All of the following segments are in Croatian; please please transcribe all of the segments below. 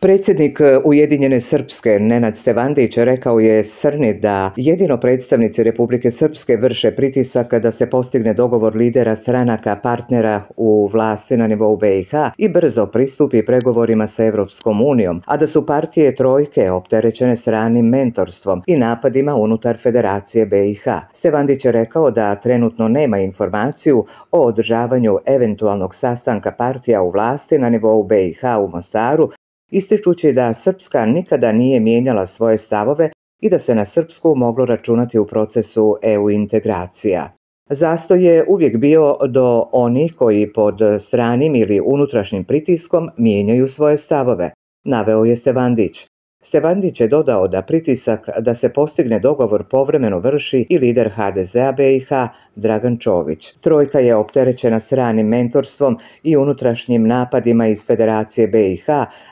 Predsjednik e, Ujedinjene Srpske Nenad Stevandić rekao je Srni da jedino predstavnici Republike Srpske vrše pritisak da se postigne dogovor lidera stranaka partnera u vlasti na nivou BiH i brzo pristupi pregovorima sa Evropskom unijom, a da su partije trojke opterećene stranim mentorstvom i napadima unutar Federacije BiH. Stevandić je rekao da trenutno nema informaciju o održavanju eventualnog sastanka partija u vlasti na nivou BiH u Mostaru ističući da Srpska nikada nije mijenjala svoje stavove i da se na Srpsku moglo računati u procesu EU integracija. Zasto je uvijek bio do onih koji pod stranim ili unutrašnjim pritiskom mijenjaju svoje stavove, naveo je Stevandić. Stevandić je dodao da pritisak da se postigne dogovor povremeno vrši i lider HDZ-a BiH Dragan Čović. Trojka je opterećena stranim mentorstvom i unutrašnjim napadima iz Federacije BiH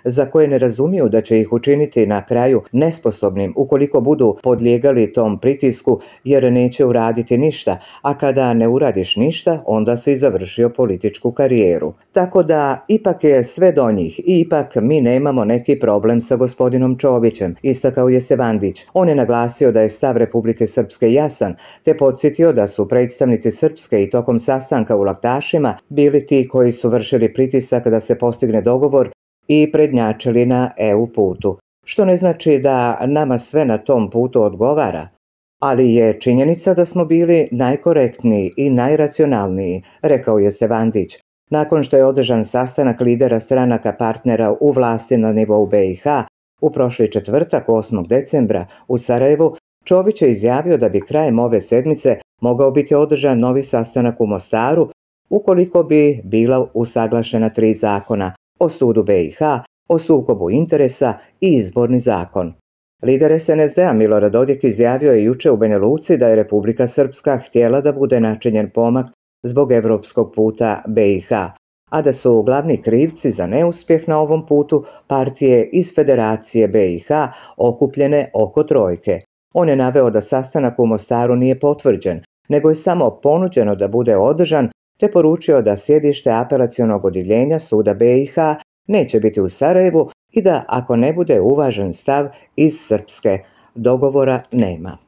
za koje ne razumiju da će ih učiniti na kraju nesposobnim ukoliko budu podlijegali tom pritisku jer neće uraditi ništa, a kada ne uradiš ništa onda i završio političku karijeru. Tako da ipak je sve do njih i ipak mi nemamo neki problem sa gospodinom Čovićem, istakao je Sevandić. On je naglasio da je stav Republike Srpske jasan, te podsjetio da su predstavnici Srpske i tokom sastanka u Laktašima bili ti koji su vršili pritisak da se postigne dogovor i prednjačili na EU putu. Što ne znači da nama sve na tom putu odgovara, ali je činjenica da smo bili najkorektniji i najracionalniji, rekao je Sevandić. Nakon što je održan sastanak lidera stranaka partnera u vlasti na nivou BiH, u prošli četvrtak, 8. decembra, u Sarajevu, Čović je izjavio da bi krajem ove sedmice mogao biti održan novi sastanak u Mostaru ukoliko bi bila usaglašena tri zakona o sudu BiH, o sukobu interesa i izborni zakon. Lider SNSD-a Milorad Dodik izjavio je juče u Banja da je Republika Srpska htjela da bude načinjen pomak zbog evropskog puta BiH, a da su glavni krivci za neuspjeh na ovom putu partije iz Federacije BiH okupljene oko trojke. On je naveo da sastanak u Mostaru nije potvrđen, nego je samo ponuđeno da bude održan, te poručio da sjedište apelacionog odjeljenja suda BiH neće biti u Sarajevu i da ako ne bude uvažen stav iz Srpske, dogovora nema.